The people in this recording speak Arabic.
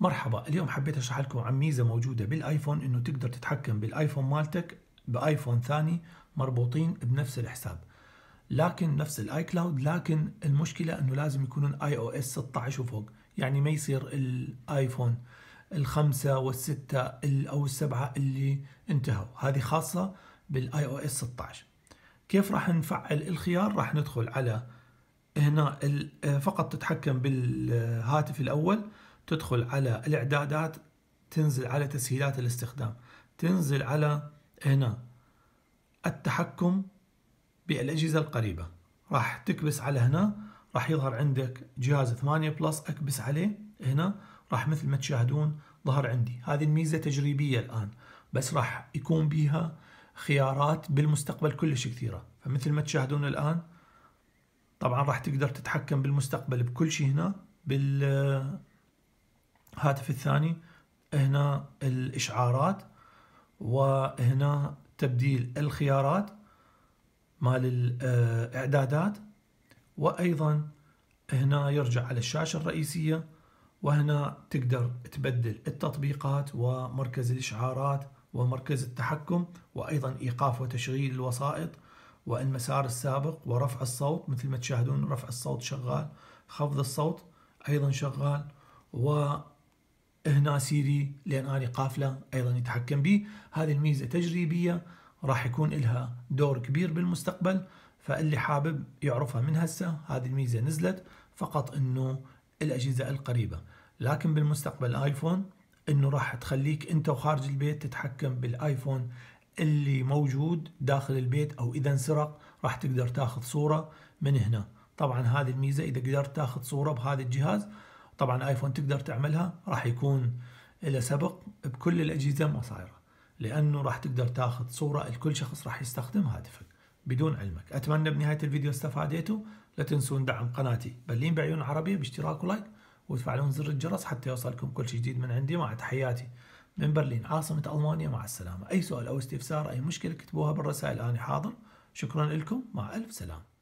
مرحبا اليوم حبيت اشرح لكم عن ميزه موجوده بالايفون انه تقدر تتحكم بالايفون مالتك بايفون ثاني مربوطين بنفس الحساب لكن نفس الاي كلاود لكن المشكله انه لازم يكونون اي او اس 16 وفوق يعني ما يصير الايفون الخمسة والستة أو السبعة اللي انتهوا هذه خاصة بالاي او اس 16 كيف راح نفعل الخيار راح ندخل على هنا فقط تتحكم بالهاتف الأول تدخل على الاعدادات تنزل على تسهيلات الاستخدام تنزل على هنا التحكم بالاجهزه القريبه راح تكبس على هنا راح يظهر عندك جهاز 8 بلس اكبس عليه هنا راح مثل ما تشاهدون ظهر عندي هذه الميزه تجريبيه الان بس راح يكون بيها خيارات بالمستقبل كلش كثيره فمثل ما تشاهدون الان طبعا راح تقدر تتحكم بالمستقبل بكل شيء هنا بال الهاتف الثاني هنا الاشعارات وهنا تبديل الخيارات مال الاعدادات وايضا هنا يرجع على الشاشه الرئيسيه وهنا تقدر تبدل التطبيقات ومركز الاشعارات ومركز التحكم وايضا ايقاف وتشغيل الوسائط والمسار السابق ورفع الصوت مثل ما تشاهدون رفع الصوت شغال خفض الصوت ايضا شغال و هنا سيري لأن أني قافلة أيضا يتحكم به هذه الميزة تجريبية راح يكون لها دور كبير بالمستقبل فاللي حابب يعرفها من هسه هذه الميزة نزلت فقط أنه الأجهزة القريبة لكن بالمستقبل آيفون أنه راح تخليك أنت وخارج البيت تتحكم بالآيفون اللي موجود داخل البيت أو إذا انسرق راح تقدر تاخذ صورة من هنا طبعا هذه الميزة إذا قدرت تاخذ صورة بهذا الجهاز طبعا ايفون تقدر تعملها راح يكون له سبق بكل الاجهزه ما صايره لانه راح تقدر تاخذ صوره لكل شخص راح يستخدم هاتفك بدون علمك اتمنى بنهايه الفيديو استفاديتوا لا تنسون دعم قناتي بلين بعيون عربيه باشتراك ولايك وتفعلون زر الجرس حتى يوصلكم كل شيء جديد من عندي مع تحياتي من برلين عاصمة ألمانيا مع السلامة أي سؤال أو استفسار أي مشكلة كتبوها بالرسائل أنا حاضر شكرا لكم مع ألف سلامة